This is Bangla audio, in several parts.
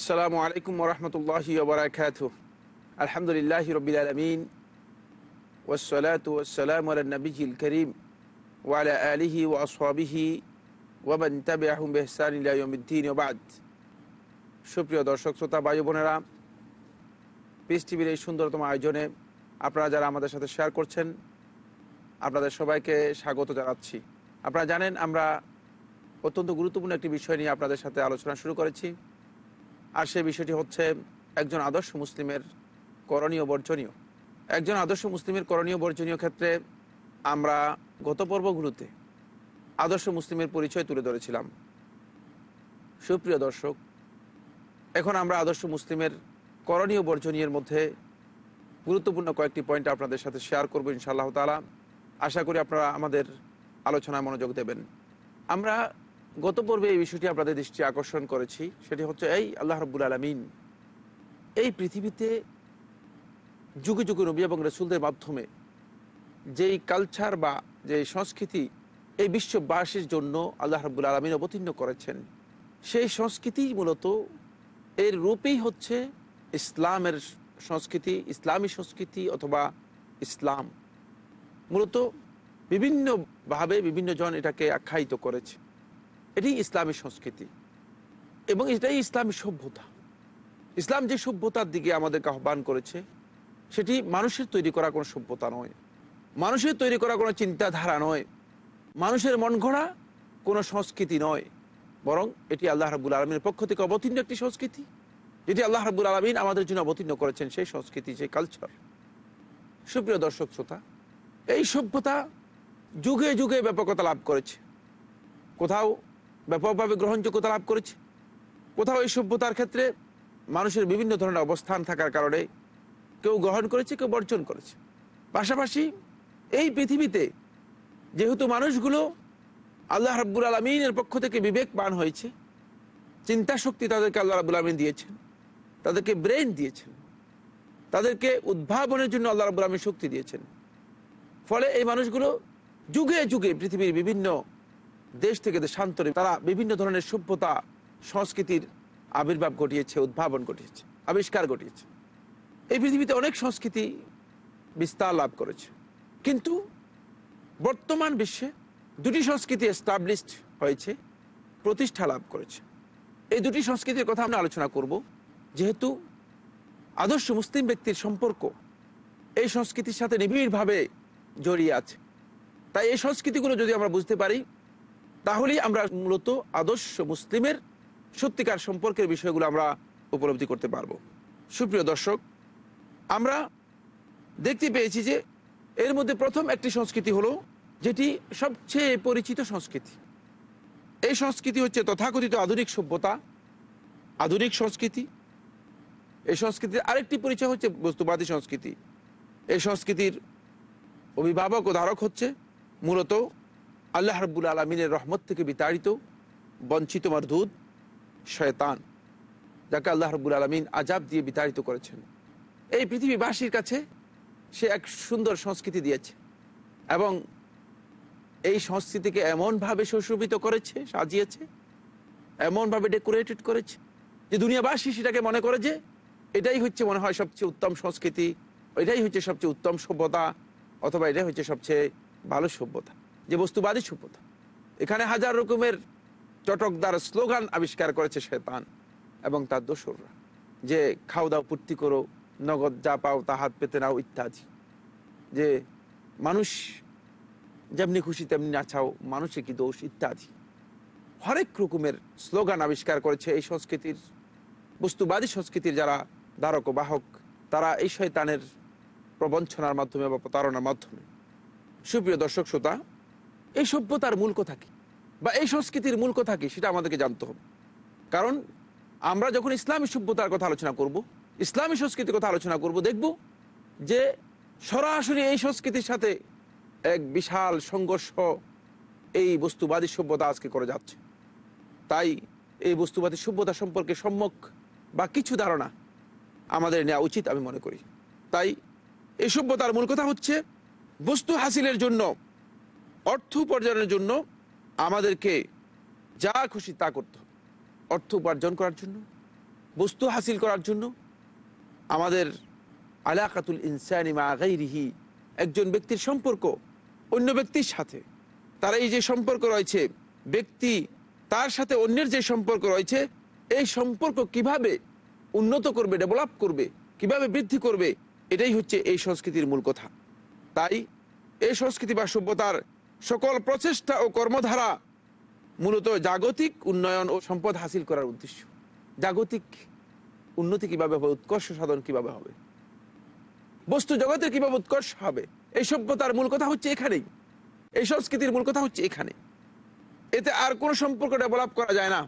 আসসালামু আলাইকুম ওরহমতুল্লাহি ওবরাকাত আলহামদুলিল্লাহ রবিল আলমিন ওসলাত নবীল করিম ওয়ালা আলিহি ও আসহাবিহি ওয়াবান তাবে আহম বেহসানিল্লাহমুদ্দিন ওবাদ সুপ্রিয় দর্শক শ্রোতা বায়ু বোনেরা পিস টিভির এই সুন্দরতম আয়োজনে আপনারা যারা আমাদের সাথে শেয়ার করছেন আপনাদের সবাইকে স্বাগত জানাচ্ছি আপনারা জানেন আমরা অত্যন্ত গুরুত্বপূর্ণ একটি বিষয় নিয়ে আপনাদের সাথে আলোচনা শুরু করেছি আর সে বিষয়টি হচ্ছে একজন আদর্শ মুসলিমের করণীয় বর্জনীয় একজন আদর্শ মুসলিমের করণীয় বর্জনীয় ক্ষেত্রে আমরা গত পর্বগুলোতে আদর্শ মুসলিমের পরিচয় তুলে ধরেছিলাম সুপ্রিয় দর্শক এখন আমরা আদর্শ মুসলিমের করণীয় বর্জনীয়ের মধ্যে গুরুত্বপূর্ণ কয়েকটি পয়েন্ট আপনাদের সাথে শেয়ার করব ইনশাআল্লাহ তালা আশা করি আপনারা আমাদের আলোচনায় মনোযোগ দেবেন আমরা গত পর্বে এই বিষয়টি আপনাদের দৃষ্টি আকর্ষণ করেছি সেটি হচ্ছে এই আল্লাহ রব্বুল আলমিন এই পৃথিবীতে যুগে যুগে নবী এবং রসুলদের মাধ্যমে যেই কালচার বা যে সংস্কৃতি এই বিশ্ববাসীর জন্য আল্লাহ রব্বুল আলমিন অবতীর্ণ করেছেন সেই সংস্কৃতি মূলত এর রূপেই হচ্ছে ইসলামের সংস্কৃতি ইসলামী সংস্কৃতি অথবা ইসলাম মূলত বিভিন্নভাবে বিভিন্নজন এটাকে আখ্যায়িত করেছে এটি ইসলামী সংস্কৃতি এবং এটাই ইসলামী সভ্যতা ইসলাম যে সভ্যতার দিকে আমাদেরকে আহ্বান করেছে সেটি মানুষের তৈরি করা কোনো সভ্যতা নয় মানুষের তৈরি করা কোনো চিন্তাধারা নয় মানুষের মন গড়া কোনো সংস্কৃতি নয় বরং এটি আল্লাহ রাবুল আলমীর পক্ষ থেকে অবতীর্ণ একটি সংস্কৃতি যেটি আল্লাহ রাবুল আলমিন আমাদের জন্য অবতীর্ণ করেছেন সেই সংস্কৃতি সেই কালচার সুপ্রিয় দর্শক শ্রোতা এই সভ্যতা যুগে যুগে ব্যাপকতা লাভ করেছে কোথাও ব্যাপকভাবে গ্রহণযোগ্যতা লাভ করেছে কোথাও এই সভ্যতার ক্ষেত্রে মানুষের বিভিন্ন ধরনের অবস্থান থাকার কারণে কেউ গ্রহণ করেছে কেউ বর্জন করেছে পাশাপাশি এই পৃথিবীতে যেহেতু মানুষগুলো আল্লাহ রাব্বুল আলমিনের পক্ষ থেকে বিবেকবান হয়েছে চিন্তা শক্তি তাদেরকে আল্লাহ রাবুল আলমিন দিয়েছেন তাদেরকে ব্রেন দিয়েছেন তাদেরকে উদ্ভাবনের জন্য আল্লাহ রাবুল আলমিন শক্তি দিয়েছেন ফলে এই মানুষগুলো যুগে যুগে পৃথিবীর বিভিন্ন দেশ থেকে দেশান্তরে তারা বিভিন্ন ধরনের সভ্যতা সংস্কৃতির আবির্ভাব ঘটিয়েছে উদ্ভাবন ঘটিয়েছে আবিষ্কার ঘটিয়েছে এই পৃথিবীতে অনেক সংস্কৃতি বিস্তার লাভ করেছে কিন্তু বর্তমান বিশ্বে দুটি সংস্কৃতি এস্টাবলিশড হয়েছে প্রতিষ্ঠা লাভ করেছে এই দুটি সংস্কৃতির কথা আমরা আলোচনা করব যেহেতু আদর্শ মুসলিম ব্যক্তির সম্পর্ক এই সংস্কৃতির সাথে নিবিড়ভাবে জড়িয়ে আছে তাই এই সংস্কৃতিগুলো যদি আমরা বুঝতে পারি তাহলেই আমরা মূলত আদর্শ মুসলিমের সত্যিকার সম্পর্কের বিষয়গুলো আমরা উপলব্ধি করতে পারবো সুপ্রিয় দর্শক আমরা দেখতে পেয়েছি যে এর মধ্যে প্রথম একটি সংস্কৃতি হলো যেটি সবচেয়ে পরিচিত সংস্কৃতি এই সংস্কৃতি হচ্ছে তথাকথিত আধুনিক সভ্যতা আধুনিক সংস্কৃতি এই সংস্কৃতির আরেকটি পরিচয় হচ্ছে বস্তুবাদী সংস্কৃতি এই সংস্কৃতির অভিভাবক ও ধারক হচ্ছে মূলত আল্লাহ রব্বুল আলমিনের রহমত থেকে বিতাড়িত বঞ্চিত মারধুদ শয়তান যাকে আল্লাহ রব্বুল আলমিন আজাব দিয়ে বিতাড়িত করেছেন এই পৃথিবীবাসীর কাছে সে এক সুন্দর সংস্কৃতি দিয়েছে এবং এই সংস্কৃতিকে এমনভাবে সুশোভিত করেছে সাজিয়েছে এমনভাবে ডেকোরেটেড করেছে যে দুনিয়াবাসী সেটাকে মনে করে যে এটাই হচ্ছে মনে হয় সবচেয়ে উত্তম সংস্কৃতি এটাই হচ্ছে সবচেয়ে উত্তম সভ্যতা অথবা এটাই হচ্ছে সবচেয়ে ভালো সভ্যতা যে বস্তুবাদী সভ্যতা এখানে হাজার রকমের চটকদার স্লোগান আবিষ্কার করেছে শেতান এবং তার দোসররা যে খাও দাও পূর্তি করো নগদ যা পাও তা হাত পেতে নাও ইত্যাদি যে মানুষ যেমনি খুশি তেমনি নাচাও মানুষে কি দোষ ইত্যাদি হরেক রকমের স্লোগান আবিষ্কার করেছে এই সংস্কৃতির বস্তুবাদী সংস্কৃতির যারা ধারক বাহক তারা এই শয়তানের প্রবঞ্চনার মাধ্যমে বা প্রতারণার মাধ্যমে সুপ্রিয় দর্শক শ্রোতা এই সভ্যতার মূল কথা কি বা এই সংস্কৃতির মূল কথা কি সেটা আমাদেরকে জানতে হবে কারণ আমরা যখন ইসলামী সভ্যতার কথা আলোচনা করব ইসলামী সংস্কৃতির কথা আলোচনা করব দেখব যে সরাসরি এই সংস্কৃতির সাথে এক বিশাল সংঘর্ষ এই বস্তুবাদী সভ্যতা আজকে করে যাচ্ছে তাই এই বস্তুবাদী সভ্যতা সম্পর্কে সম্যক বা কিছু ধারণা আমাদের নেওয়া উচিত আমি মনে করি তাই এই সভ্যতার মূল কথা হচ্ছে বস্তু হাসিলের জন্য অর্থ উপার্জনের জন্য আমাদেরকে যা খুশি তা করতে হবে অর্থ উপার্জন করার জন্য বস্তু হাসিল করার জন্য আমাদের আলাকাতুল ইনসানি মা রিহি একজন ব্যক্তির সম্পর্ক অন্য ব্যক্তির সাথে তার এই যে সম্পর্ক রয়েছে ব্যক্তি তার সাথে অন্যের যে সম্পর্ক রয়েছে এই সম্পর্ক কিভাবে উন্নত করবে ডেভেলপ করবে কিভাবে বৃদ্ধি করবে এটাই হচ্ছে এই সংস্কৃতির মূল কথা তাই এই সংস্কৃতি বা সভ্যতার সকল প্রচেষ্টা ও কর্মধারা মূলত জাগতিক উন্নয়ন ও সম্পদ হাসিল করার উদ্দেশ্য জাগতিক উন্নতি কিভাবে হবে উৎকর্ষ সাধন কিভাবে হবে বস্তু জগতে কিভাবে উৎকর্ষ হবে এই সভ্যতার মূল কথা হচ্ছে এখানেই এই সংস্কৃতির মূল কথা হচ্ছে এখানে এতে আর কোনো সম্পর্ক ডেভেলপ করা যায় না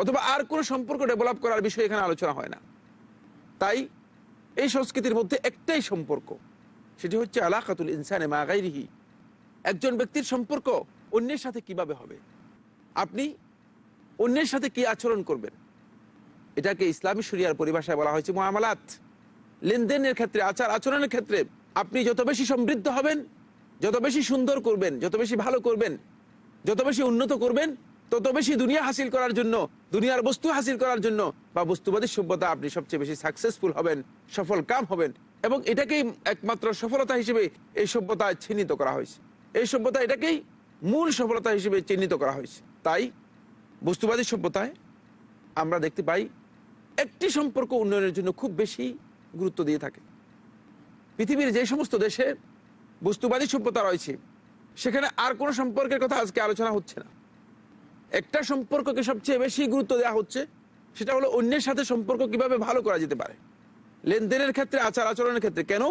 অথবা আর কোনো সম্পর্ক ডেভেলপ করার বিষয়ে এখানে আলোচনা হয় না তাই এই সংস্কৃতির মধ্যে একটাই সম্পর্ক সেটি হচ্ছে আলাকাতুল ইনসানে মাগাইরিহি একজন ব্যক্তির সম্পর্ক অন্যের সাথে কিভাবে হবে আপনি অন্যের সাথে কি আচরণ করবেন এটাকে ইসলামী শরিয়ার পরিভাষায় বলা হয়েছে মহামালাত লেনদেনের ক্ষেত্রে আচার আচরণের ক্ষেত্রে আপনি যত বেশি সমৃদ্ধ হবেন যত বেশি সুন্দর করবেন যত বেশি ভালো করবেন যত বেশি উন্নত করবেন তত বেশি দুনিয়া হাসিল করার জন্য দুনিয়ার বস্তু হাসিল করার জন্য বা বস্তুবাদী সভ্যতা আপনি সবচেয়ে বেশি সাকসেসফুল হবেন সফল কাম হবেন এবং এটাকেই একমাত্র সফলতা হিসেবে এই সভ্যতা চিহ্নিত করা হয়েছে এই সভ্যতা এটাকেই মূল সফলতা হিসেবে চিহ্নিত করা হয়েছে তাই বস্তুবাদী সভ্যতায় আমরা দেখতে পাই একটি সম্পর্ক উন্নয়নের জন্য খুব বেশি গুরুত্ব দিয়ে থাকে পৃথিবীর যে সমস্ত দেশে বস্তুবাদী সভ্যতা রয়েছে সেখানে আর কোনো সম্পর্কের কথা আজকে আলোচনা হচ্ছে না একটা সম্পর্ককে সবচেয়ে বেশি গুরুত্ব দেওয়া হচ্ছে সেটা হলো অন্যের সাথে সম্পর্ক কিভাবে ভালো করা যেতে পারে লেনদেনের ক্ষেত্রে আচার আচরণের ক্ষেত্রে কেন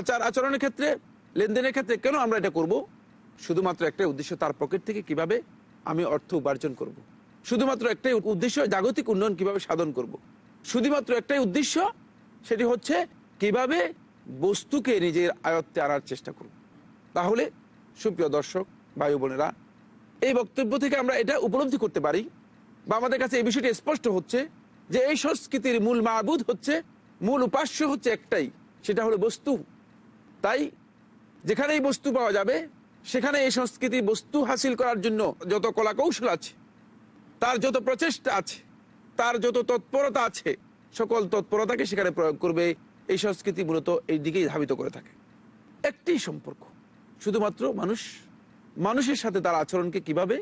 আচার আচরণের ক্ষেত্রে লেনদেনের ক্ষেত্রে কেন আমরা এটা করব শুধুমাত্র একটাই উদ্দেশ্য তার পকেট থেকে কিভাবে আমি অর্থ উপার্জন করব। শুধুমাত্র একটাই উদ্দেশ্য জাগতিক উন্নয়ন কিভাবে সাধন করব। শুধুমাত্র একটাই উদ্দেশ্য সেটি হচ্ছে কিভাবে বস্তুকে নিজের আয়ত্তে আনার চেষ্টা করব তাহলে সুপ্রিয় দর্শক বায়ু বোনেরা এই বক্তব্য থেকে আমরা এটা উপলব্ধি করতে পারি বা আমাদের কাছে এই বিষয়টি স্পষ্ট হচ্ছে যে এই সংস্কৃতির মূল মাহবুদ হচ্ছে মূল উপাস্য হচ্ছে একটাই সেটা হলো বস্তু তাই যেখানেই বস্তু পাওয়া যাবে সেখানে এই সংস্কৃতি বস্তু হাসিল করার জন্য যত কলাকৌশল আছে তার যত প্রচেষ্টা আছে তার যত তৎপরতা আছে সকল তৎপরতাকে সেখানে প্রয়োগ করবে এই সংস্কৃতি মূলত এই দিকেই ধাবিত করে থাকে একটি সম্পর্ক শুধুমাত্র মানুষ মানুষের সাথে তার আচরণকে কিভাবে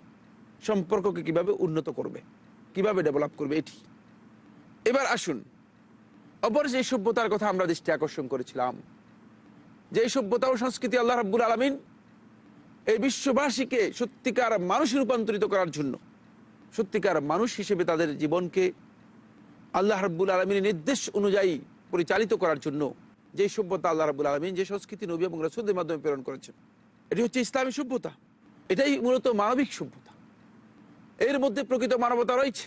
সম্পর্ককে কিভাবে উন্নত করবে কিভাবে ডেভেলপ করবে এটি এবার আসুন অপর যে সভ্যতার কথা আমরা দৃষ্টি আকর্ষণ করেছিলাম যে এই সভ্যতা ও সংস্কৃতি আল্লাহ রাব্বুল আলমিন এই বিশ্ববাসীকে সত্যিকার মানুষে রূপান্তরিত করার জন্য সত্যিকার মানুষ হিসেবে তাদের জীবনকে আল্লাহ রাব্বুল আলমিনের নির্দেশ অনুযায়ী পরিচালিত করার জন্য যে সভ্যতা আল্লাহ রাবুল আলমিন যে সংস্কৃতি নবী এবং রসদের মাধ্যমে প্রেরণ করেছেন এটি হচ্ছে ইসলামী সভ্যতা এটাই মূলত মানবিক সভ্যতা এর মধ্যে প্রকৃত মানবতা রয়েছে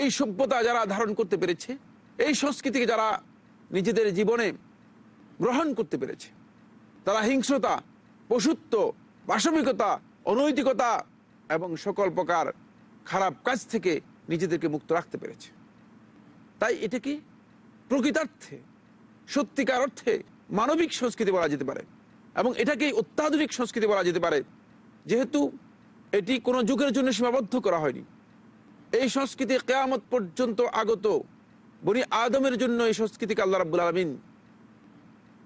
এই সভ্যতা যারা ধারণ করতে পেরেছে এই সংস্কৃতিকে যারা নিজেদের জীবনে গ্রহণ করতে পেরেছে তারা হিংস্রতা পশুত্ব পাশবিকতা অনৈতিকতা এবং সকল প্রকার খারাপ কাজ থেকে নিজেদেরকে মুক্ত রাখতে পেরেছে তাই এটা কি প্রকৃতার্থে সত্যিকার অর্থে মানবিক সংস্কৃতি বলা যেতে পারে এবং এটাকে অত্যাধুনিক সংস্কৃতি বলা যেতে পারে যেহেতু এটি কোনো যুগের জন্য সীমাবদ্ধ করা হয়নি এই সংস্কৃতি কেয়ামত পর্যন্ত আগত বনি আদমের জন্য এই সংস্কৃতিকে আল্লাহ রাবুল আলমিন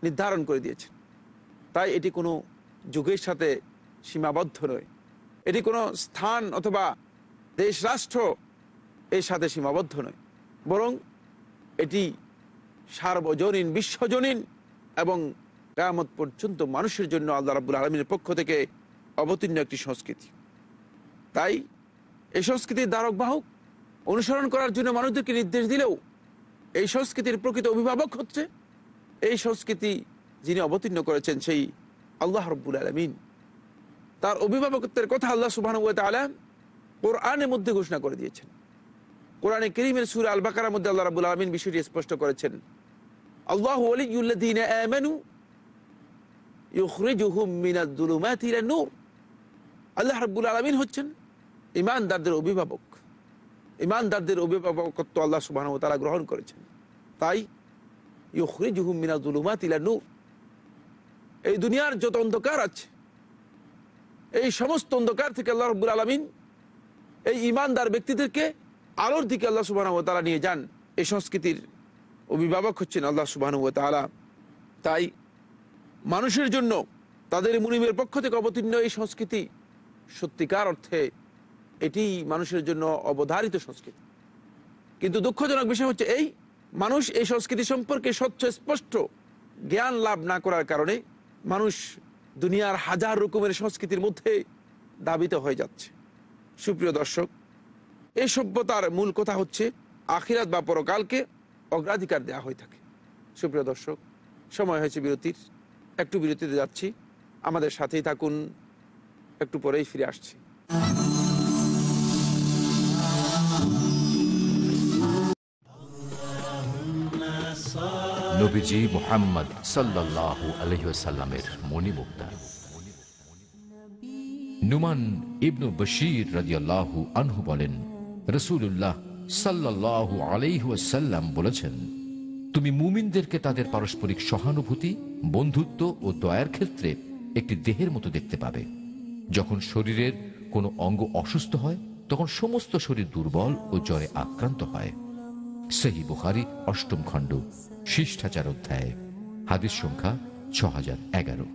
নির্ধারণ করে দিয়েছেন তাই এটি কোনো যুগের সাথে সীমাবদ্ধ নয় এটি কোনো স্থান অথবা দেশ রাষ্ট্র এর সাথে সীমাবদ্ধ নয় বরং এটি সার্বজনীন বিশ্বজনীন এবং কেয়ামত পর্যন্ত মানুষের জন্য আল্লাহ রাবুল আলমীর পক্ষ থেকে অবতীর্ণ একটি সংস্কৃতি তাই এই সংস্কৃতির দ্বারক বাহক অনুসরণ করার জন্য মানুষদেরকে নির্দেশ দিলেও এই সংস্কৃতির প্রকৃত অভিভাবক হচ্ছে এই সংস্কৃতি যিনি অবতীর্ণ করেছেন সেই আল্লাহ রব্বুল আলমিন তার অভিভাবকত্বের কথা আল্লাহ সুবাহানুয়া আলাম কোরআনের মধ্যে ঘোষণা করে দিয়েছেন কোরআনে করিমের সুর আল বাকার মধ্যে আল্লাহ রাবুল আলমিন বিষয়টি স্পষ্ট করেছেন আল্লাহ আলিউল্লাহনু নূর আল্লাহ রাবুল আলমিন হচ্ছেন ইমানদারদের অভিভাবক ইমানদারদের অভিভাবকত্ব আল্লাহ সুবাহানুয়া তালা গ্রহণ করেছেন তাই এই দুনিয়ার যত অন্ধকার আছে এই সমস্ত অন্ধকার থেকে আল্লাহ রব্বুল আলমিন এই ইমানদার ব্যক্তিদেরকে আলোর দিকে আল্লাহ সুবাহ তালা নিয়ে যান এই সংস্কৃতির অভিভাবক হচ্ছেন আল্লাহ সুবাহ তালা তাই মানুষের জন্য তাদের মুনিমের পক্ষ থেকে অবতীর্ণ এই সংস্কৃতি সত্যিকার অর্থে এটি মানুষের জন্য অবধারিত সংস্কৃতি কিন্তু দুঃখজনক বিষয় হচ্ছে এই মানুষ এই সংস্কৃতি সম্পর্কে স্বচ্ছ স্পষ্ট জ্ঞান লাভ না করার কারণে মানুষ দুনিয়ার হাজার রকমের সংস্কৃতির মধ্যে দাবিত হয়ে যাচ্ছে সুপ্রিয় দর্শক এই সভ্যতার মূল কথা হচ্ছে আখিরাত বা পরকালকে অগ্রাধিকার দেওয়া হয়ে থাকে সুপ্রিয় দর্শক সময় হয়েছে বিরতির একটু বিরতিতে যাচ্ছি আমাদের সাথেই থাকুন একটু পরেই ফিরে আসছি নবীজি মোহাম্মদ সাল্লাহ আলহিসাল্লামের মণিমুক্তা নুমান ইবনু বশির আনহু বলেন রসুল্লাহ সাল্লাহ বলেছেন তুমি মুমিনদেরকে তাদের পারস্পরিক সহানুভূতি বন্ধুত্ব ও দয়ার ক্ষেত্রে একটি দেহের মতো দেখতে পাবে যখন শরীরের কোনো অঙ্গ অসুস্থ হয় তখন সমস্ত শরীর দুর্বল ও জ্বরে আক্রান্ত হয় সেই বুখারি অষ্টম খণ্ড শিষ্টাচার অধ্যায় হাদিস সংখ্যা ছ হাজার এগারো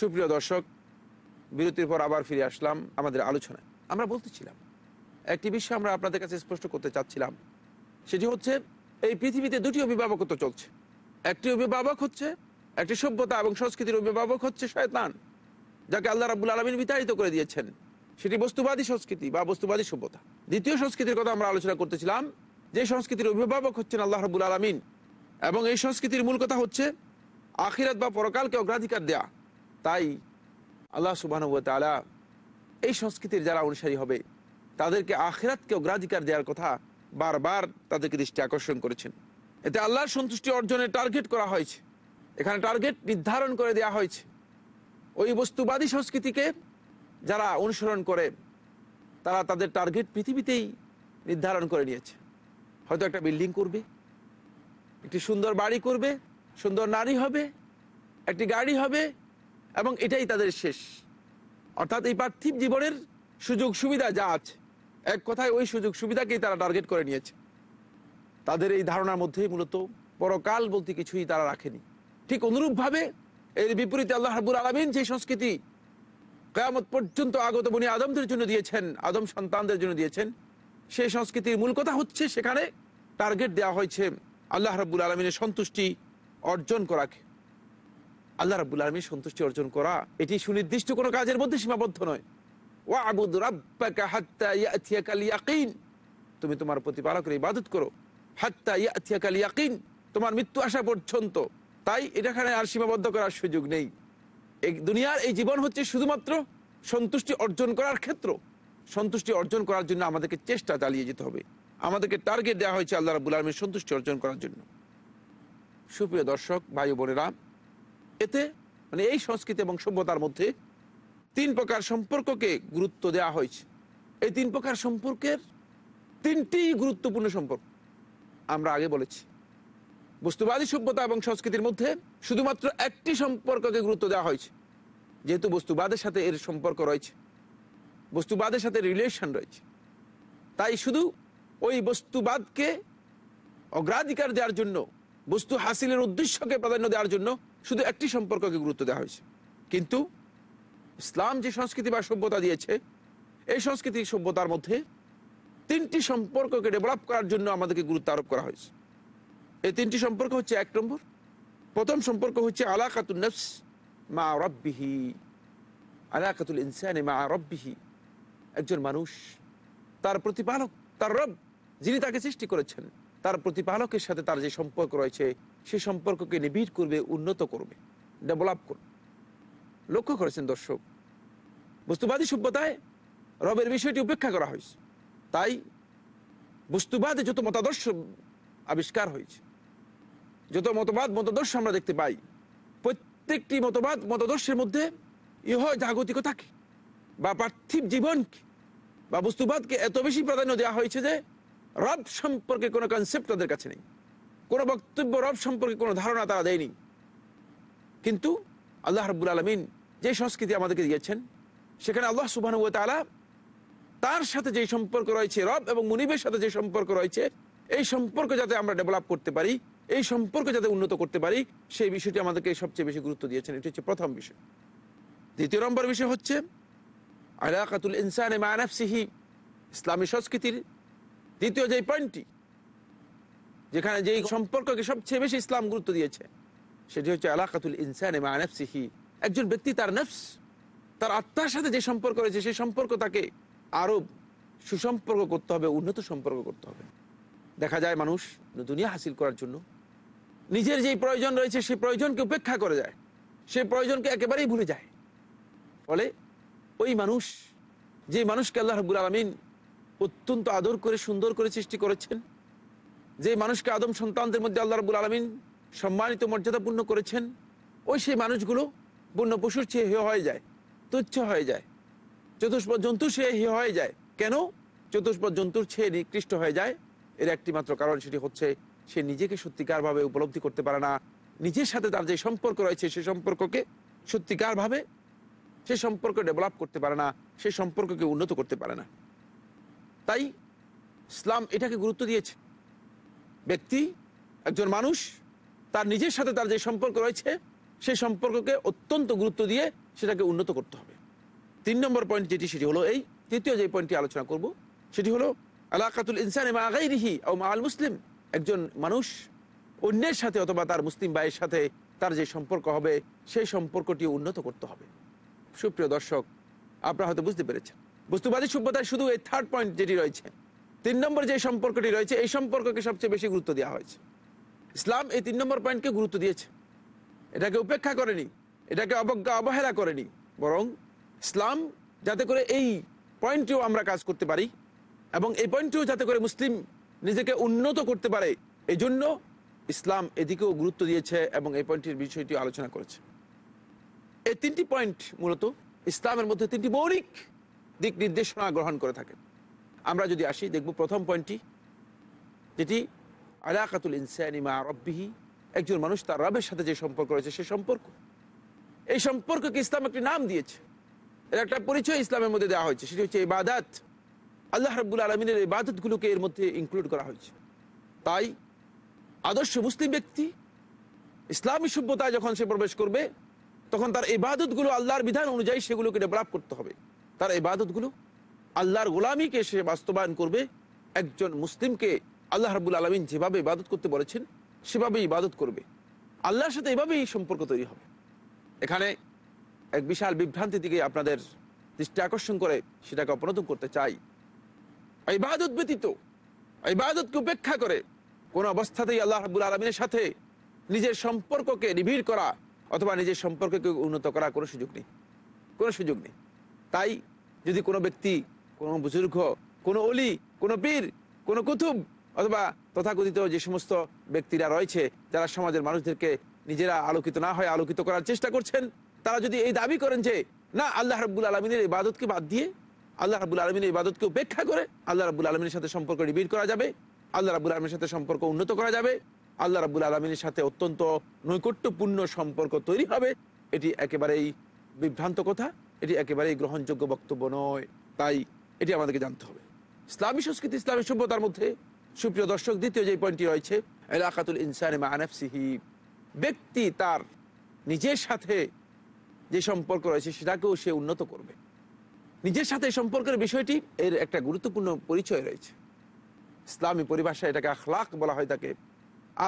সুপ্রিয় দর্শক বিরতির পর আবার ফিরে আসলাম আমাদের আলোচনায় আমরা বলতেছিলাম একটি বিষয় আমরা আপনাদের কাছে স্পষ্ট করতে চাচ্ছিলাম সেটি হচ্ছে এই পৃথিবীতে দুটি অভিভাবকত্ব চলছে একটি অভিভাবক হচ্ছে একটি সভ্যতা এবং সংস্কৃতির অভিভাবক হচ্ছে শয়তান যাকে আল্লাহ রাবুল আলমিন বিতাড়িত করে দিয়েছেন সেটি বস্তুবাদী সংস্কৃতি বা বস্তুবাদী সভ্যতা দ্বিতীয় সংস্কৃতির কথা আমরা আলোচনা করতেছিলাম যে সংস্কৃতির অভিভাবক হচ্ছেন আল্লাহ রাবুল আলমিন এবং এই সংস্কৃতির মূল কথা হচ্ছে আখিরাত বা পরকালকে অগ্রাধিকার দেয়া তাই আল্লাহ সুবাহানুবতালা এই সংস্কৃতির যারা অনুসারী হবে তাদেরকে আখিরাতকে অগ্রাধিকার দেওয়ার কথা বারবার তাদেরকে দৃষ্টি আকর্ষণ করেছেন এতে আল্লাহর সন্তুষ্টি অর্জনের টার্গেট করা হয়েছে এখানে টার্গেট নির্ধারণ করে দেয়া হয়েছে ওই বস্তুবাদী সংস্কৃতিকে যারা অনুসরণ করে তারা তাদের টার্গেট পৃথিবীতেই নির্ধারণ করে নিয়েছে হয়তো একটা বিল্ডিং করবে একটি সুন্দর বাড়ি করবে সুন্দর নারী হবে একটি গাড়ি হবে এবং এটাই তাদের শেষ অর্থাৎ এই পার্থিব জীবনের সুযোগ সুবিধা যা আছে এক কথায় ওই সুযোগ সুবিধাকেই তারা টার্গেট করে নিয়েছে তাদের এই ধারণার মধ্যেই মূলত পরকাল বলতে কিছুই তারা রাখেনি ঠিক অনুরূপভাবে এর বিপরীতে আল্লাহ হাবুর আলমিন যে সংস্কৃতি কয়ামত পর্যন্ত আগত বনি আদমদের জন্য দিয়েছেন আদম সন্তানদের জন্য দিয়েছেন সেই সংস্কৃতির মূল কথা হচ্ছে সেখানে টার্গেট দেওয়া হয়েছে আল্লাহ রাবুল আলমিনের সন্তুষ্টি অর্জন করাকে আল্লাহ রাবুল আলমীর সন্তুষ্টি অর্জন করা এটি সুনির্দিষ্ট কোনো কাজের মধ্যে সীমাবদ্ধ নয় ওয়া আবুদ রাব্বাকা হাত্তা তুমি তোমার প্রতিপালকের ইবাদত করো হাত্তা ইয়াকিন তোমার মৃত্যু আসা পর্যন্ত তাই এটাখানে আর সীমাবদ্ধ করার সুযোগ নেই এই দুনিয়ার এই জীবন হচ্ছে শুধুমাত্র সন্তুষ্টি অর্জন করার ক্ষেত্র সন্তুষ্টি অর্জন করার জন্য আমাদেরকে চেষ্টা চালিয়ে যেতে হবে আমাদেরকে টার্গেট দেওয়া হয়েছে আল্লাহ রাবুল আলমীর সন্তুষ্টি অর্জন করার জন্য সুপ্রিয় দর্শক ভাই বোনেরা এতে মানে এই সংস্কৃতি এবং সভ্যতার মধ্যে তিন প্রকার সম্পর্ককে গুরুত্ব দেওয়া হয়েছে এই তিন প্রকার সম্পর্কের তিনটি গুরুত্বপূর্ণ সম্পর্ক আমরা আগে বলেছি বস্তুবাদী সভ্যতা এবং সংস্কৃতির মধ্যে শুধুমাত্র একটি সম্পর্ককে গুরুত্ব দেওয়া হয়েছে যেহেতু বস্তুবাদের সাথে এর সম্পর্ক রয়েছে বস্তুবাদের সাথে রিলেশন রয়েছে তাই শুধু ওই বস্তুবাদকে অগ্রাধিকার দেওয়ার জন্য বস্তু হাসিলের উদ্দেশ্যকে প্রাধান্য দেওয়ার জন্য শুধু একটি সম্পর্ককে গুরুত্ব দেওয়া হয়েছে কিন্তু ইসলাম যে সংস্কৃতি বা সভ্যতা দিয়েছে এই সংস্কৃতি সভ্যতার মধ্যে তিনটি সম্পর্ককে ডেভেলপ করার জন্য আমাদেরকে গুরুত্ব আরোপ করা হয়েছে এই তিনটি সম্পর্ক হচ্ছে এক নম্বর প্রথম সম্পর্ক হচ্ছে আলাকাতুল নফস মা রব্বিহি কাতুল ইনসানি মা রব্বিহি একজন মানুষ তার প্রতিপালক তার রব যিনি তাকে সৃষ্টি করেছেন তার প্রতিপালকের সাথে তার যে সম্পর্ক রয়েছে সে সম্পর্ককে নিবিড় করবে উন্নত করবে ডেভেলপ করবে লক্ষ্য করেছেন দর্শক বস্তুবাদী সভ্যতায় রবের বিষয়টি উপেক্ষা করা হয়েছে তাই বস্তুবাদে যত মতাদর্শ আবিষ্কার হয়েছে যত মতবাদ মতাদর্শ আমরা দেখতে পাই প্রত্যেকটি মতবাদ মতাদর্শের মধ্যে ইহ জাগতিকতাকে বা পার্থিব জীবনকে বা বস্তুবাদকে এত বেশি প্রাধান্য দেওয়া হয়েছে যে রব সম্পর্কে কোনো কনসেপ্ট তাদের কাছে নেই কোনো বক্তব্য রব সম্পর্কে কোনো ধারণা তারা দেয়নি কিন্তু আল্লাহ রবুল আলমিন যে সংস্কৃতি আমাদেরকে দিয়েছেন সেখানে আল্লাহ সুবাহ তালা তার সাথে যে সম্পর্ক রয়েছে রব এবং মনিবের সাথে যে সম্পর্ক রয়েছে এই সম্পর্ক যাতে আমরা ডেভেলপ করতে পারি এই সম্পর্ক যাতে উন্নত করতে পারি সেই বিষয়টি আমাদেরকে সবচেয়ে বেশি গুরুত্ব দিয়েছেন এটি হচ্ছে প্রথম বিষয় দ্বিতীয় নম্বর বিষয় হচ্ছে আলাকাতুল ইনসান এ সিহি ইসলামী সংস্কৃতির দ্বিতীয় যে পয়েন্টটি যেখানে যেই সম্পর্ককে সবচেয়ে বেশি ইসলাম গুরুত্ব দিয়েছে সেটি হচ্ছে আলাকাতুল ইনসান এ সিহি একজন ব্যক্তি তার নফস তার আত্মার সাথে যে সম্পর্ক রয়েছে সেই সম্পর্ক তাকে আরো সুসম্পর্ক করতে হবে উন্নত সম্পর্ক করতে হবে দেখা যায় মানুষ দুনিয়া হাসিল করার জন্য নিজের যেই প্রয়োজন রয়েছে সেই প্রয়োজনকে উপেক্ষা করে যায় সেই প্রয়োজনকে একেবারেই ভুলে যায় ফলে ওই মানুষ যে মানুষকে আল্লাহ হাবুল আলমিন অত্যন্ত আদর করে সুন্দর করে সৃষ্টি করেছেন যে মানুষকে আদম সন্তানদের মধ্যে আল্লাহ রাবুল আলমিন সম্মানিত মর্যাদাপূর্ণ করেছেন ওই সেই মানুষগুলো বন্য পশুর চেয়ে হয়ে যায় তুচ্ছ হয়ে যায় চতুষ্প জন্তু সে হয়ে যায় কেন চতুষ্প জন্তুর সে নিকৃষ্ট হয়ে যায় এর একটি মাত্র কারণ সেটি হচ্ছে সে নিজেকে সত্যিকারভাবে উপলব্ধি করতে পারে না নিজের সাথে তার যে সম্পর্ক রয়েছে সে সম্পর্ককে সত্যিকারভাবে সে সম্পর্ক ডেভেলপ করতে পারে না সে সম্পর্ককে উন্নত করতে পারে না তাই ইসলাম এটাকে গুরুত্ব দিয়েছে ব্যক্তি একজন মানুষ তার নিজের সাথে তার যে সম্পর্ক রয়েছে সে সম্পর্ককে অত্যন্ত গুরুত্ব দিয়ে সেটাকে উন্নত করতে হবে তিন নম্বর পয়েন্ট যেটি সেটি হলো এই তৃতীয় যে পয়েন্টটি আলোচনা করব সেটি হলো আলাকাতুল ইনসান মা আগাইরিহি ও মা আল মুসলিম একজন মানুষ অন্যের সাথে অথবা তার মুসলিম ভাইয়ের সাথে তার যে সম্পর্ক হবে সেই সম্পর্কটি উন্নত করতে হবে সুপ্রিয় দর্শক আপনারা হয়তো বুঝতে পেরেছেন বস্তুবাদী সভ্যতায় শুধু এই থার্ড পয়েন্ট যেটি রয়েছে তিন নম্বর যে সম্পর্কটি রয়েছে এই সম্পর্ককে সবচেয়ে বেশি গুরুত্ব দেওয়া হয়েছে ইসলাম এই তিন নম্বর পয়েন্টকে গুরুত্ব দিয়েছে এটাকে উপেক্ষা করেনি এটাকে অবজ্ঞা অবহেলা করেনি বরং ইসলাম যাতে করে এই পয়েন্টেও আমরা কাজ করতে পারি এবং এই পয়েন্টেও যাতে করে মুসলিম নিজেকে উন্নত করতে পারে এই জন্য ইসলাম এদিকেও গুরুত্ব দিয়েছে এবং এই পয়েন্টের বিষয়টি আলোচনা করেছে এই তিনটি পয়েন্ট মূলত ইসলামের মধ্যে তিনটি মৌলিক দিক নির্দেশনা গ্রহণ করে থাকে আমরা যদি আসি দেখব প্রথম পয়েন্টটি যেটি আলাকাতুল ইনসানিমা রব্বিহি একজন মানুষ তার রবের সাথে যে সম্পর্ক রয়েছে সে সম্পর্ক এই সম্পর্ককে ইসলাম একটি নাম দিয়েছে এর একটা পরিচয় ইসলামের মধ্যে দেওয়া হয়েছে সেটি হচ্ছে ইবাদাত আল্লাহ রাবুল আলমিনের ইবাদতগুলোকে এর মধ্যে ইনক্লুড করা হয়েছে তাই আদর্শ মুসলিম ব্যক্তি ইসলামী সভ্যতায় যখন সে প্রবেশ করবে তখন তার ইবাদতগুলো আল্লাহর বিধান অনুযায়ী সেগুলোকে ডেভেলপ করতে হবে তার ইবাদতগুলো আল্লাহর গোলামীকে সে বাস্তবায়ন করবে একজন মুসলিমকে আল্লাহ রাবুল আলমিন যেভাবে ইবাদত করতে বলেছেন সেভাবে ইবাদত করবে আল্লাহর সাথে এভাবেই সম্পর্ক তৈরি হবে এখানে এক বিশাল বিভ্রান্তি দিকে আপনাদের দৃষ্টি আকর্ষণ করে সেটাকে অপনত করতে চাই ইবাদত ব্যতীত ইবাদতকে উপেক্ষা করে কোনো অবস্থাতেই আল্লাহ হাবুল আলমিনের সাথে নিজের সম্পর্ককে নিবিড় করা অথবা নিজের সম্পর্ককে উন্নত করা কোনো সুযোগ নেই কোনো সুযোগ নেই তাই যদি কোনো ব্যক্তি কোনো বুজুর্গ কোনো অলি কোনো পীর কোনো কুতুব অথবা তথাকথিত যে সমস্ত ব্যক্তিরা রয়েছে যারা সমাজের মানুষদেরকে নিজেরা আলোকিত না হয় আলোকিত করার চেষ্টা করছেন তারা যদি এই দাবি করেন যে না আল্লাহ রাবুল আলমিনের ইবাদতকে বাদ দিয়ে আল্লাহ রাবুল আলমিনের ইবাদতকে উপেক্ষা করে আল্লাহ রাবুল আলমিনের সাথে সম্পর্ক রিবিট করা যাবে আল্লাহ রাবুল আলমীর সাথে সম্পর্ক উন্নত করা যাবে আল্লাহ রাবুল আলমিনের সাথে অত্যন্ত নৈকট্যপূর্ণ সম্পর্ক তৈরি হবে এটি একেবারেই বিভ্রান্ত কথা এটি একেবারেই গ্রহণযোগ্য বক্তব্য নয় তাই এটি আমাদেরকে জানতে হবে ইসলামী সংস্কৃতি ইসলামী সভ্যতার মধ্যে সুপ্রিয় দর্শক দ্বিতীয় যে পয়েন্টটি রয়েছে এলাকাতুল ইনসানে ব্যক্তি তার নিজের সাথে যে সম্পর্ক রয়েছে সেটাকেও সে উন্নত করবে নিজের সাথে সম্পর্কের বিষয়টি এর একটা গুরুত্বপূর্ণ পরিচয় রয়েছে ইসলামী পরিভাষায় এটাকে আখলাক বলা হয় থাকে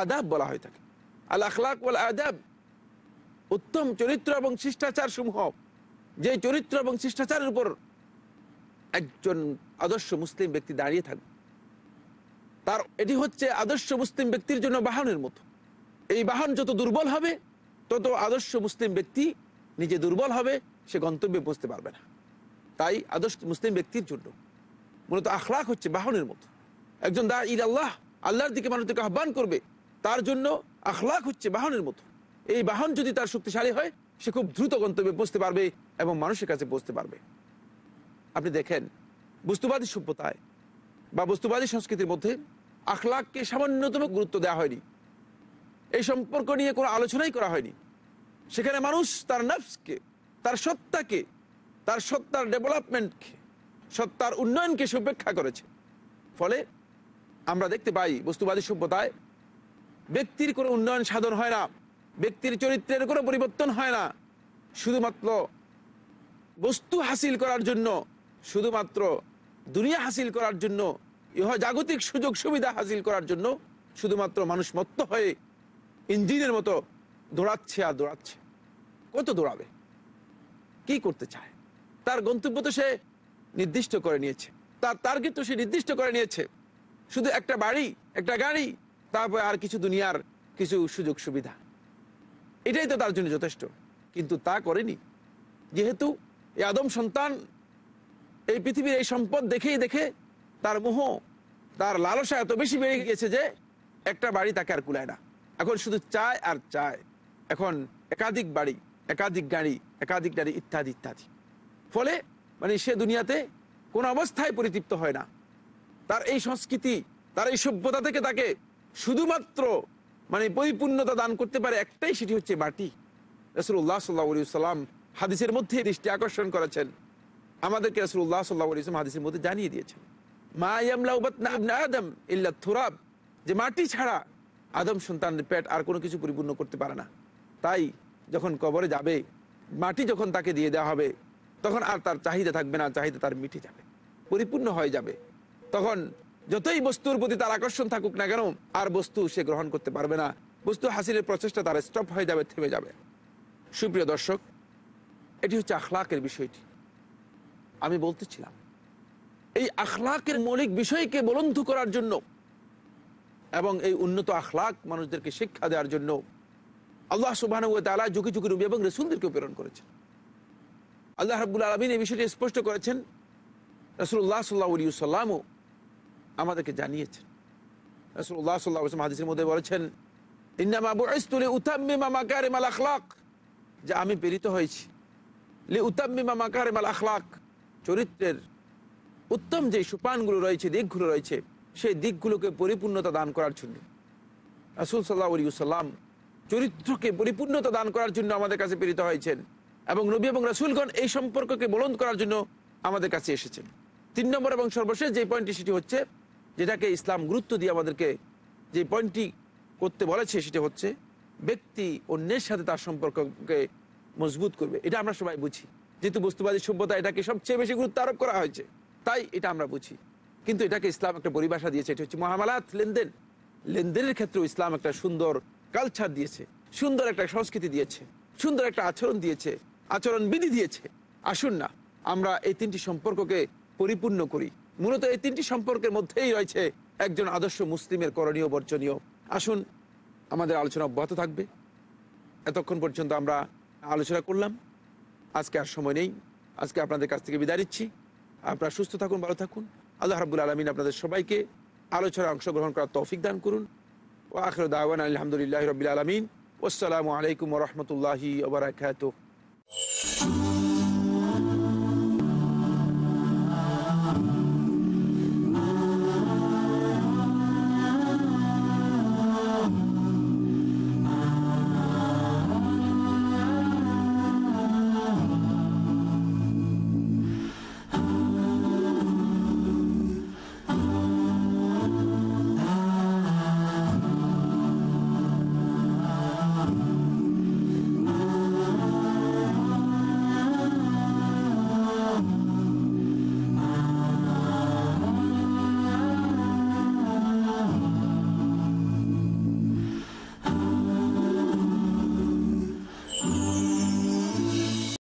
আদাব বলা হয় থাকে আল আখলাক বলা আদাব উত্তম চরিত্র এবং শিষ্টাচার সমূহ যে চরিত্র এবং শিষ্টাচারের উপর একজন আদর্শ মুসলিম ব্যক্তি দাঁড়িয়ে থাকবে তার এটি হচ্ছে আদর্শ মুসলিম ব্যক্তির জন্য বাহনের মতো এই বাহন যত দুর্বল হবে তত আদর্শ মুসলিম ব্যক্তি নিজে দুর্বল হবে সে গন্তব্যে পৌঁছতে পারবে না তাই আদর্শ মুসলিম ব্যক্তির জন্য মূলত আখলাক হচ্ছে বাহনের মতো একজন দা ঈদ আল্লাহ আল্লাহর দিকে মানুষদেরকে আহ্বান করবে তার জন্য আখলাক হচ্ছে বাহনের মতো এই বাহন যদি তার শক্তিশালী হয় সে খুব দ্রুত গন্তব্যে পৌঁছতে পারবে এবং মানুষের কাছে পৌঁছতে পারবে আপনি দেখেন বস্তুবাদী সভ্যতায় বা বস্তুবাদী সংস্কৃতির মধ্যে আখলাককে সামান্যতম গুরুত্ব দেওয়া হয়নি এই সম্পর্ক নিয়ে কোনো আলোচনাই করা হয়নি সেখানে মানুষ তার নফসকে তার সত্তাকে তার সত্তার ডেভেলপমেন্টকে সত্তার উন্নয়নকে সে উপেক্ষা করেছে ফলে আমরা দেখতে পাই বস্তুবাদী সভ্যতায় ব্যক্তির কোনো উন্নয়ন সাধন হয় না ব্যক্তির চরিত্রের কোনো পরিবর্তন হয় না শুধুমাত্র বস্তু হাসিল করার জন্য শুধুমাত্র দুনিয়া হাসিল করার জন্য ইহ জাগতিক সুযোগ সুবিধা হাসিল করার জন্য শুধুমাত্র মানুষ মত্ত হয়ে ইঞ্জিনের মতো দৌড়াচ্ছে আর দৌড়াচ্ছে কত দৌড়াবে কি করতে চায় তার গন্তব্য তো সে নির্দিষ্ট করে নিয়েছে তার টার্গেট তো সে নির্দিষ্ট করে নিয়েছে শুধু একটা বাড়ি একটা গাড়ি তারপরে আর কিছু দুনিয়ার কিছু সুযোগ সুবিধা এটাই তো তার জন্য যথেষ্ট কিন্তু তা করেনি যেহেতু এই আদম সন্তান এই পৃথিবীর এই সম্পদ দেখেই দেখে তার মোহ তার লালসা এত বেশি বেড়ে গিয়েছে যে একটা বাড়ি তাকে আর কুলায় না এখন শুধু চায় আর চায় এখন একাধিক বাড়ি একাধিক গাড়ি একাধিক গাড়ি ইত্যাদি ইত্যাদি ফলে মানে সে দুনিয়াতে কোন অবস্থায় পরিতৃপ্ত হয় না তার এই সংস্কৃতি তার এই সভ্যতা থেকে তাকে শুধুমাত্র মানে পরিপূর্ণতা দান করতে পারে একটাই সেটি হচ্ছে মাটি রসুল্লাহ সাল্লাহ সাল্লাম হাদিসের মধ্যে দৃষ্টি আকর্ষণ করেছেন আমাদেরকে রসুল্লাহ সাল্লাহ ইসলাম হাদিসের মধ্যে জানিয়ে দিয়েছেন মা ইল্লা যে মাটি ছাড়া আদম সন্তানের পেট আর কোনো কিছু পরিপূর্ণ করতে পারে না তাই যখন কবরে যাবে মাটি যখন তাকে দিয়ে দেওয়া হবে তখন আর তার চাহিদা থাকবে না চাহিদা তার মিটে যাবে পরিপূর্ণ হয়ে যাবে তখন যতই বস্তুর প্রতি তার আকর্ষণ থাকুক না কেন আর বস্তু সে গ্রহণ করতে পারবে না বস্তু হাসিলের প্রচেষ্টা তার স্টপ হয়ে যাবে থেমে যাবে সুপ্রিয় দর্শক এটি হচ্ছে আখলাকের বিষয়টি আমি বলতেছিলাম এই আখলাকের মৌলিক বিষয়কে বলন্ধ করার জন্য এবং এই উন্নত আখলাক মানুষদেরকে শিক্ষা দেওয়ার জন্য আল্লাহ সুবাহ তালা ঝুঁকি ঝুঁকি নবী এবং রসুলদেরকে প্রেরণ করেছেন আল্লাহ রাবুল আলমিন এই বিষয়টি স্পষ্ট করেছেন রসুল্লাহ সাল্লাহ উলিয় সাল্লামও আমাদেরকে জানিয়েছেন রসুল্লাহ সাল্লাহ আসলাম হাদিসের মধ্যে বলেছেন আমি প্রেরিত হয়েছি চরিত্রের উত্তম যে সোপানগুলো রয়েছে দিকগুলো রয়েছে সেই দিকগুলোকে পরিপূর্ণতা দান করার জন্য রাসুল সাল্লাহ আলী সাল্লাম চরিত্রকে পরিপূর্ণতা দান করার জন্য আমাদের কাছে প্রেরিত হয়েছেন এবং নবী এবং রাসুলগণ এই সম্পর্ককে বলন্দ করার জন্য আমাদের কাছে এসেছেন তিন নম্বর এবং সর্বশেষ যে পয়েন্টটি সেটি হচ্ছে যেটাকে ইসলাম গুরুত্ব দিয়ে আমাদেরকে যে পয়েন্টটি করতে বলেছে সেটি হচ্ছে ব্যক্তি অন্যের সাথে তার সম্পর্ককে মজবুত করবে এটা আমরা সবাই বুঝি যেহেতু বস্তুবাদী সভ্যতা এটাকে সবচেয়ে বেশি গুরুত্ব আরোপ করা হয়েছে তাই এটা আমরা বুঝি কিন্তু এটাকে ইসলাম একটা পরিভাষা দিয়েছে এটি হচ্ছে মহামালাত লেনদেন লেনদেনের ক্ষেত্রেও ইসলাম একটা সুন্দর কালচার দিয়েছে সুন্দর একটা সংস্কৃতি দিয়েছে সুন্দর একটা আচরণ দিয়েছে আচরণ বিধি দিয়েছে আসুন না আমরা এই তিনটি সম্পর্ককে পরিপূর্ণ করি মূলত এই তিনটি সম্পর্কের মধ্যেই রয়েছে একজন আদর্শ মুসলিমের করণীয় বর্জনীয় আসুন আমাদের আলোচনা অব্যাহত থাকবে এতক্ষণ পর্যন্ত আমরা আলোচনা করলাম আজকে আর সময় নেই আজকে আপনাদের কাছ থেকে বিদায় নিচ্ছি আপনারা সুস্থ থাকুন ভালো থাকুন আল্লাহ হাবুল আলমিন আপনাদের সবাইকে আলোচনায় অংশগ্রহণ করার তৌফিক দান করুন ওয়াখর দাওয়ান আলহামদুলিল্লাহ রবিল আলমিন আসসালামু আলাইকুম রহমতুল্লাহি ওবরাকাতুহ